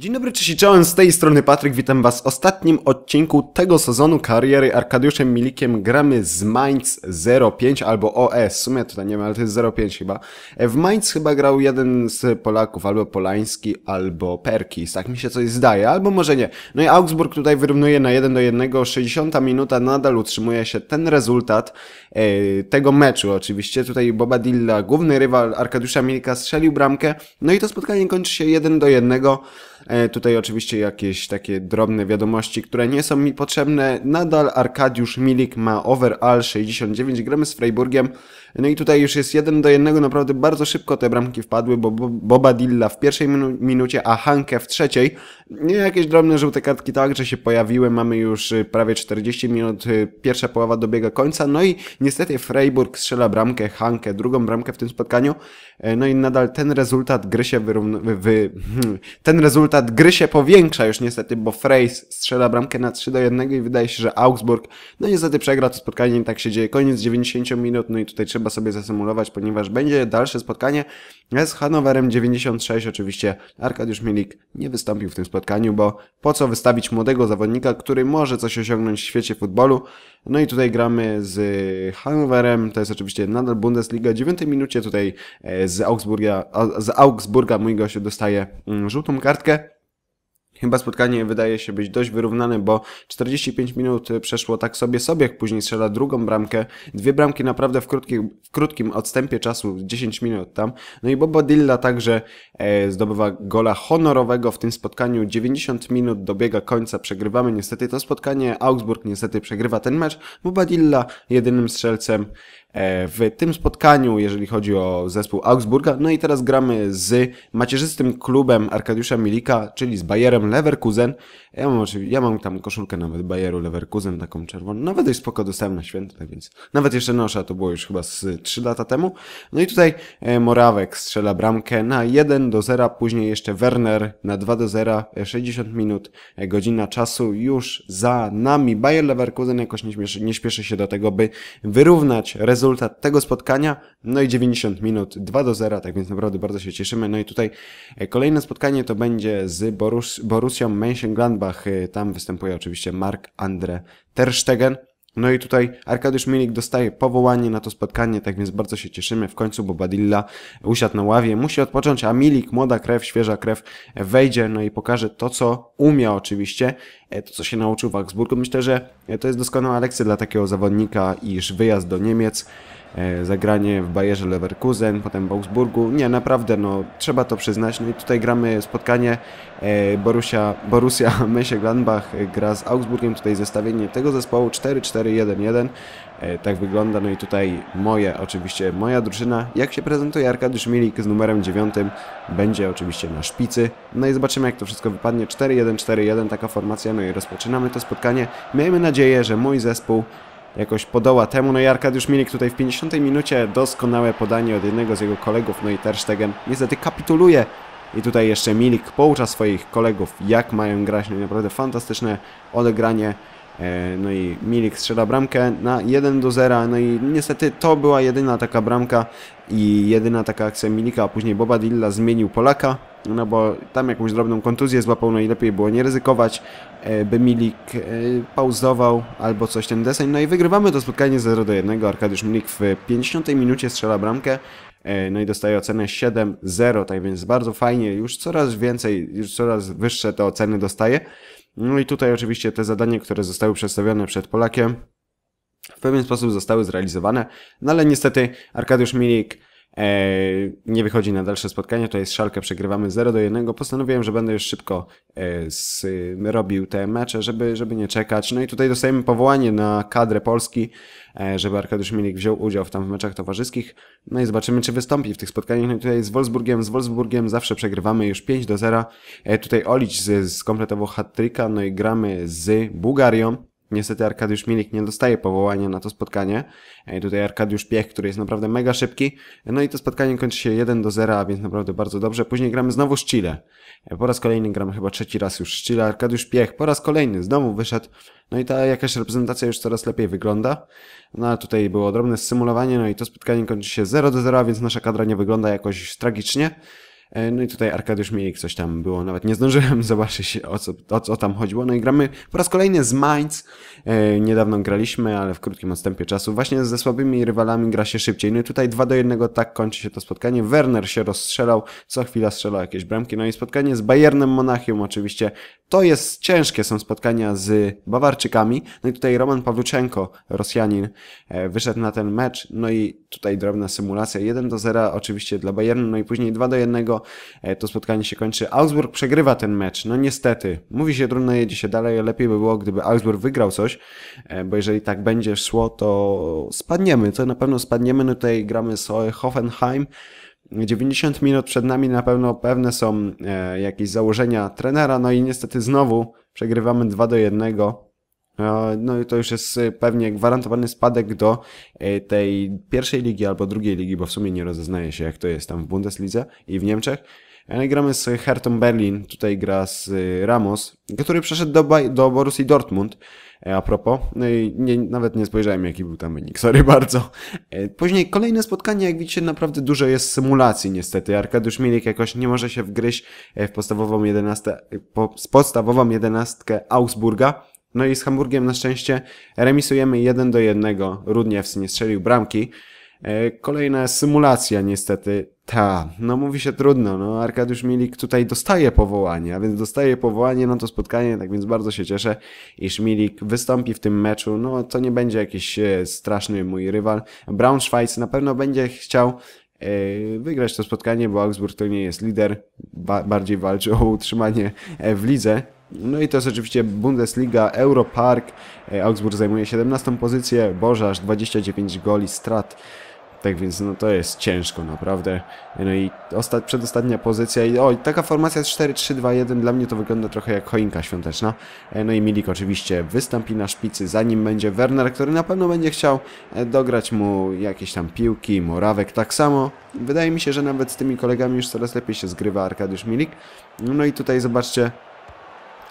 Dzień dobry, cześć czołem, z tej strony Patryk, witam Was w ostatnim odcinku tego sezonu kariery Arkadiuszem Milikiem. Gramy z Mainz 05 albo OS, w sumie tutaj nie wiem, ale to jest 05 chyba. E, w Mainz chyba grał jeden z Polaków, albo Polański, albo Perkis, tak mi się coś zdaje, albo może nie. No i Augsburg tutaj wyrównuje na 1 do 1, 60 minuta nadal utrzymuje się ten rezultat e, tego meczu oczywiście. Tutaj Bobadilla główny rywal Arkadiusza Milika strzelił bramkę, no i to spotkanie kończy się 1 do 1. E, tutaj oczywiście jakieś takie drobne wiadomości, które nie są mi potrzebne. Nadal Arkadiusz Milik ma overall 69, gramy z Freiburgiem. No i tutaj już jest jeden do jednego, naprawdę bardzo szybko te bramki wpadły, bo Bobadilla w pierwszej minucie, a Hanke w trzeciej. Nie Jakieś drobne żółte kartki także się pojawiły, mamy już y, prawie 40 minut, y, pierwsza połowa dobiega końca, no i niestety Freiburg strzela bramkę, Hanke drugą bramkę w tym spotkaniu, e, no i nadal ten rezultat gry się wyrówna... Wy... ten rezultat gry się powiększa już niestety, bo Frejs strzela bramkę na 3 do 1 i wydaje się, że Augsburg no niestety przegra to spotkanie i tak się dzieje. Koniec 90 minut, no i tutaj trzeba sobie zasymulować, ponieważ będzie dalsze spotkanie z Hanowerem 96. Oczywiście Arkadiusz Milik nie wystąpił w tym spotkaniu, bo po co wystawić młodego zawodnika, który może coś osiągnąć w świecie futbolu. No i tutaj gramy z Hanowerem, to jest oczywiście nadal Bundesliga, 9 minucie tutaj e, z Augsburga, z Augsburga mój gościu dostaje mm, żółtą kartkę. Chyba spotkanie wydaje się być dość wyrównane, bo 45 minut przeszło tak sobie sobie, później strzela drugą bramkę, dwie bramki naprawdę w krótkim, w krótkim odstępie czasu, 10 minut tam. No i Bobadilla Dilla także e, zdobywa gola honorowego w tym spotkaniu, 90 minut dobiega końca, przegrywamy niestety to spotkanie, Augsburg niestety przegrywa ten mecz, bo Dilla jedynym strzelcem e, w tym spotkaniu, jeżeli chodzi o zespół Augsburga. No i teraz gramy z macierzystym klubem Arkadiusza Milika, czyli z Bayerem Leverkusen. Ja mam, oczywiście, ja mam tam koszulkę nawet Bayeru Leverkusen, taką czerwoną. Nawet już spoko dostałem na święta, tak więc nawet jeszcze noszę, to było już chyba z 3 lata temu. No i tutaj e, Morawek strzela bramkę na 1 do 0, później jeszcze Werner na 2 do 0, 60 e, minut, e, godzina czasu już za nami. Bayer Leverkusen jakoś nie śpieszy, nie śpieszy się do tego, by wyrównać rezultat tego spotkania. No i 90 minut, 2 do 0, tak więc naprawdę bardzo się cieszymy. No i tutaj kolejne spotkanie to będzie z Borus, Borus męsien Mönchengladbach. Y, tam występuje oczywiście Mark-Andre Terstegen. No i tutaj Arkadiusz Milik dostaje powołanie na to spotkanie, tak więc bardzo się cieszymy w końcu, bo Badilla usiadł na ławie, musi odpocząć, a Milik, młoda krew, świeża krew, wejdzie, no i pokaże to, co umie oczywiście, e, to, co się nauczył w Augsburgu. Myślę, że to jest doskonała lekcja dla takiego zawodnika, iż wyjazd do Niemiec E, zagranie w Bayerze Leverkusen, potem w Augsburgu. Nie, naprawdę, no, trzeba to przyznać. No i tutaj gramy spotkanie e, Borussia, Borussia Mönchengladbach gra z Augsburgiem. Tutaj zestawienie tego zespołu 4-4-1-1. E, tak wygląda. No i tutaj moje, oczywiście moja drużyna. Jak się prezentuje Arkadiusz Milik z numerem 9 będzie oczywiście na szpicy. No i zobaczymy jak to wszystko wypadnie. 4-1-4-1 taka formacja. No i rozpoczynamy to spotkanie. Miejmy nadzieję, że mój zespół jakoś podoła temu. No i Arkadiusz Milik tutaj w 50 minucie doskonałe podanie od jednego z jego kolegów, no i Terstegen niestety kapituluje. I tutaj jeszcze Milik poucza swoich kolegów, jak mają grać, no i naprawdę fantastyczne odegranie. E, no i Milik strzela bramkę na 1 do 0. No i niestety to była jedyna taka bramka i jedyna taka akcja Milika, a później Boba Dilla zmienił Polaka no bo tam jakąś drobną kontuzję złapał, najlepiej no i lepiej było nie ryzykować, e, by Milik e, pauzował albo coś ten deseń. No i wygrywamy to spotkanie 0 do 1. Arkadiusz Milik w 50 minucie strzela bramkę, e, no i dostaje ocenę 7-0, tak więc bardzo fajnie, już coraz więcej, już coraz wyższe te oceny dostaje. No i tutaj oczywiście te zadanie, które zostały przedstawione przed Polakiem, w pewien sposób zostały zrealizowane, no ale niestety Arkadiusz Milik E, nie wychodzi na dalsze spotkania. to jest szalkę, przegrywamy 0 do 1. Postanowiłem, że będę już szybko e, z, robił te mecze, żeby, żeby nie czekać. No i tutaj dostajemy powołanie na kadrę Polski, e, żeby Arkadiusz Milik wziął udział w tam w meczach towarzyskich. No i zobaczymy, czy wystąpi w tych spotkaniach. No i tutaj z Wolfsburgiem, z Wolfsburgiem zawsze przegrywamy już 5 do 0. Tutaj Olić z, z kompletowo hat no i gramy z Bułgarią. Niestety Arkadiusz Milik nie dostaje powołania na to spotkanie. E, I tutaj Arkadiusz Piech, który jest naprawdę mega szybki. E, no i to spotkanie kończy się 1 do 0, więc naprawdę bardzo dobrze. Później gramy znowu z Chile. E, po raz kolejny gramy chyba trzeci raz już z Chile. Arkadiusz Piech po raz kolejny znowu wyszedł. No i ta jakaś reprezentacja już coraz lepiej wygląda. No ale tutaj było drobne symulowanie, no i to spotkanie kończy się 0 do 0, więc nasza kadra nie wygląda jakoś tragicznie. E, no i tutaj Arkadiusz Milik coś tam było, nawet nie zdążyłem zobaczyć o co, o co tam chodziło. No i gramy po raz kolejny z Mainz. E, niedawno graliśmy, ale w krótkim odstępie czasu. Właśnie ze słabymi rywalami gra się szybciej. No i tutaj 2 do 1 tak kończy się to spotkanie. Werner się rozstrzelał, co chwila strzelał jakieś bramki. No i spotkanie z Bayernem Monachium oczywiście. To jest ciężkie, są spotkania z Bawarczykami. No i tutaj Roman Pawluczenko, Rosjanin, e, wyszedł na ten mecz. No i tutaj drobna symulacja. 1 do 0 oczywiście dla Bayernu, no i później 2 do 1 E, to spotkanie się kończy. Augsburg przegrywa ten mecz, no niestety. Mówi się, trudno jedzie się dalej, lepiej by było, gdyby Augsburg wygrał coś, e, bo jeżeli tak będzie szło, to spadniemy, to na pewno spadniemy. No tutaj gramy z Hoffenheim, 90 minut przed nami na pewno pewne są e, jakieś założenia trenera, no i niestety znowu przegrywamy 2 do 1 E, no i to już jest e, pewnie gwarantowany spadek do e, tej pierwszej ligi albo drugiej ligi, bo w sumie nie rozeznaje się jak to jest tam w Bundeslidze i w Niemczech. Ale no Gramy z Hertą Berlin, tutaj gra z Ramos, który przeszedł do, do Borussii Dortmund. A propos, no i nie, nawet nie spojrzałem jaki był tam wynik, sorry bardzo. Później kolejne spotkanie, jak widzicie, naprawdę dużo jest symulacji niestety. Arkadiusz Milik jakoś nie może się wgryźć w podstawową jedenastkę, po, podstawową jedenastkę Augsburga. No i z Hamburgiem na szczęście remisujemy 1 do 1. Rudniewski nie strzelił bramki. E, kolejna symulacja niestety. Ta, no mówi się trudno, no Arkadiusz Milik tutaj dostaje powołanie, a więc dostaje powołanie na to spotkanie, tak więc bardzo się cieszę, iż Milik wystąpi w tym meczu, no to nie będzie jakiś e, straszny mój rywal. Braunschweig na pewno będzie chciał e, wygrać to spotkanie, bo Augsburg to nie jest lider, ba bardziej walczy o utrzymanie w lidze, no i to jest oczywiście Bundesliga, Europark. E, Augsburg zajmuje 17 pozycję, Boże aż 29 goli strat. Tak więc no to jest ciężko naprawdę. E, no i ostat, przedostatnia pozycja i oj, taka formacja z 4-3-2-1 dla mnie to wygląda trochę jak choinka świąteczna. E, no i Milik oczywiście wystąpi na szpicy, zanim będzie Werner, który na pewno będzie chciał dograć mu jakieś tam piłki, Morawek tak samo. Wydaje mi się, że nawet z tymi kolegami już coraz lepiej się zgrywa Arkadiusz Milik. No i tutaj zobaczcie,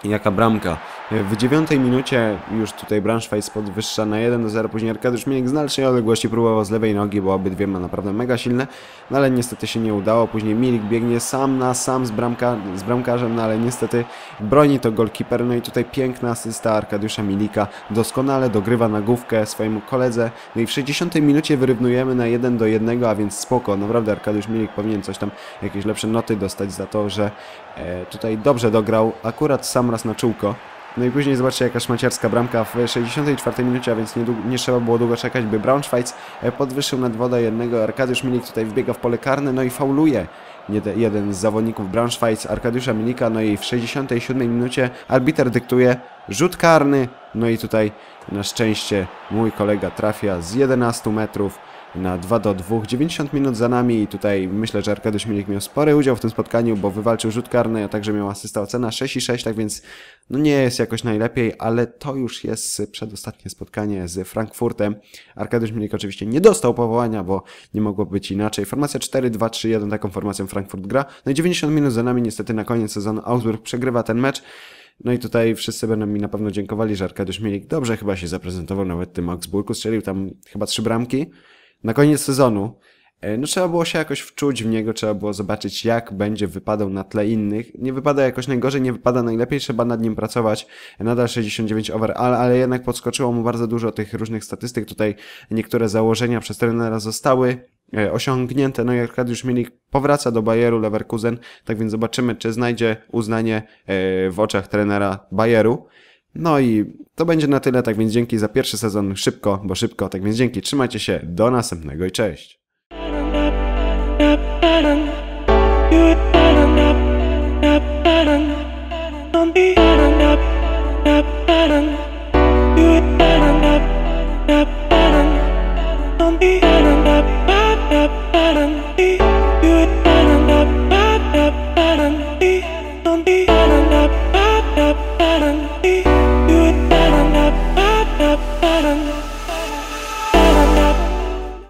Jaka bramka. W dziewiątej minucie już tutaj Branschweiss podwyższa na 1 do 0, później Arkadiusz Milik z dalszej odległości próbował z lewej nogi, bo obydwie ma naprawdę mega silne, no ale niestety się nie udało. Później Milik biegnie sam na sam z, bramka, z bramkarzem, no ale niestety broni to golkiper. No i tutaj piękna asysta Arkadiusza Milika, doskonale dogrywa nagłówkę swojemu koledze. No i w 60 minucie wyrównujemy na 1 do 1, a więc spoko. Naprawdę Arkadiusz Milik powinien coś tam, jakieś lepsze noty dostać za to, że e, tutaj dobrze dograł, akurat sam raz na czółko. No i później zobaczcie jakaś maciarska bramka w 64 minucie, a więc nie, nie trzeba było długo czekać, by Braunschweig e, podwyższył wodę jednego. Arkadiusz Milik tutaj wbiega w pole karne, no i fauluje jeden z zawodników Braunschweig, Arkadiusza Milika, no i w 67 minucie arbiter dyktuje rzut karny, no i tutaj na szczęście mój kolega trafia z 11 metrów, na 2 do 2. 90 minut za nami i tutaj myślę, że Arkadiusz Milik miał spory udział w tym spotkaniu, bo wywalczył rzut karny, a także miał asystę ocena 6 i 6, tak więc no nie jest jakoś najlepiej, ale to już jest przedostatnie spotkanie z Frankfurtem. Arkadiusz Milik oczywiście nie dostał powołania, bo nie mogło być inaczej. Formacja 4-2-3-1, taką formacją Frankfurt gra. No i 90 minut za nami, niestety na koniec sezonu Augsburg przegrywa ten mecz. No i tutaj wszyscy będą mi na pewno dziękowali, że Arkadiusz Milik dobrze chyba się zaprezentował nawet tym Augsburgu, strzelił tam chyba trzy bramki na koniec sezonu. E, no trzeba było się jakoś wczuć w niego, trzeba było zobaczyć jak będzie wypadał na tle innych. Nie wypada jakoś najgorzej, nie wypada najlepiej, trzeba nad nim pracować. Nadal 69 over, ale, ale jednak podskoczyło mu bardzo dużo tych różnych statystyk. Tutaj niektóre założenia przez trenera zostały e, osiągnięte. No i Arkadiusz Milik powraca do Bayeru Leverkusen, tak więc zobaczymy, czy znajdzie uznanie e, w oczach trenera Bayeru. No i to będzie na tyle, tak więc dzięki za pierwszy sezon szybko, bo szybko, tak więc dzięki, trzymajcie się, do następnego i cześć.